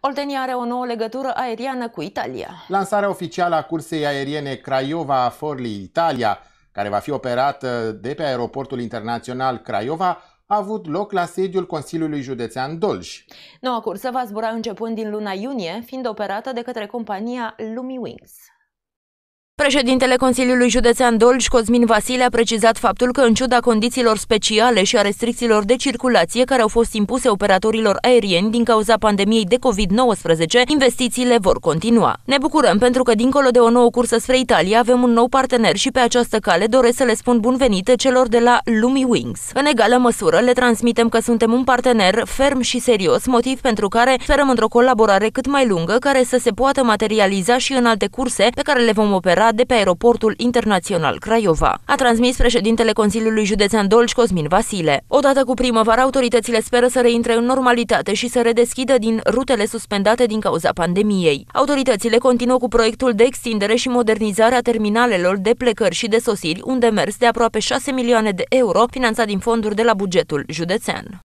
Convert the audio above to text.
Oltenia are o nouă legătură aeriană cu Italia. Lansarea oficială a cursei aeriene Craiova-Forli Italia, care va fi operată de pe aeroportul internațional Craiova, a avut loc la sediul Consiliului Județean Dolj. Noua cursă va zbura începând din luna iunie, fiind operată de către compania Lumi Wings. Președintele Consiliului Județean Dolj, Cosmin Vasile, a precizat faptul că, în ciuda condițiilor speciale și a restricțiilor de circulație care au fost impuse operatorilor aerieni din cauza pandemiei de COVID-19, investițiile vor continua. Ne bucurăm pentru că, dincolo de o nouă cursă spre Italia, avem un nou partener și pe această cale doresc să le spun bun venit celor de la Lumi Wings. În egală măsură, le transmitem că suntem un partener ferm și serios, motiv pentru care sperăm într-o colaborare cât mai lungă, care să se poată materializa și în alte curse pe care le vom opera de pe aeroportul internațional Craiova, a transmis președintele Consiliului Județean Dolci Cosmin Vasile. Odată cu primăvara, autoritățile speră să reintre în normalitate și să redeschidă din rutele suspendate din cauza pandemiei. Autoritățile continuă cu proiectul de extindere și modernizare a terminalelor de plecări și de sosiri, un demers de aproape 6 milioane de euro finanțat din fonduri de la bugetul județean.